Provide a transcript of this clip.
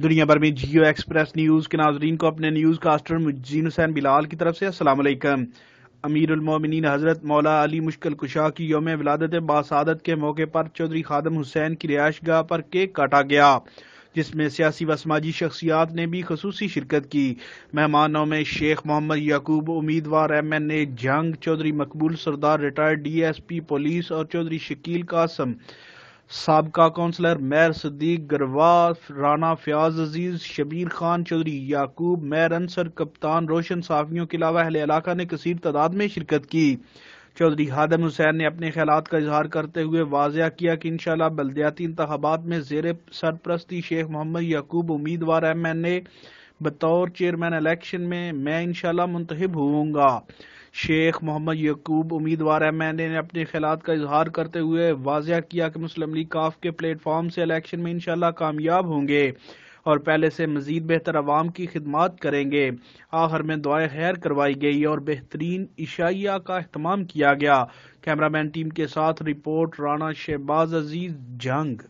दुनिया भर में जियो एक्सप्रेस न्यूज के नाजरीन को अपने न्यूज कास्टर मुजीन हुसैन बिलाल की तरफ से असलम अमीरमिन हजरत मौला अली मुश्किल कुशा की योम विलादत बासादत के मौके पर चौधरी खादम हुसैन की रिहायश गाह पर केक काटा गया जिसमें सियासी व समाजी शख्सियात ने भी खसूसी शिरकत की मेहमानों में शेख मोहम्मद याकूब उम्मीदवार एम एन ए जंग Chaudhry Maqbool Sardar retired D S P police और चौधरी शकील कासम सबका कौंसलर मैर सदीक गरवा राना फयाज अजीज शबीर खान चौधरी याकूब मैर अंसर कप्तान रोशन साफियों के अलावा अहले इलाका ने कसर तादाद में शिरकत की चौधरी हादम हुसैन ने अपने ख्याल का इजहार करते हुए वाजह किया कि इनशाला बल्दियाती इंतबात में जेर सरप्रस्ती शेख मोहम्मद याकूब उम्मीदवार एम एन ए बतौर चेयरमैन इलेक्शन में मैं इनशाला मुंतब होऊंगा शेख मोहम्मद यकूब उम्मीदवार एम एन ए ने अपने ख्याल का इजहार करते हुए वाजिया किया कि मुस्लिम लीग काफ के प्लेटफॉर्म से इलेक्शन में इनशाला कामयाब होंगे और पहले से मज़ीद बेहतर आवाम की खिदमत करेंगे आखिर में दुआ खैर करवाई गई और बेहतरीन इशाइया का अहतमाम किया गया कैमरामैन टीम के साथ रिपोर्ट राना शहबाज अजीज जंग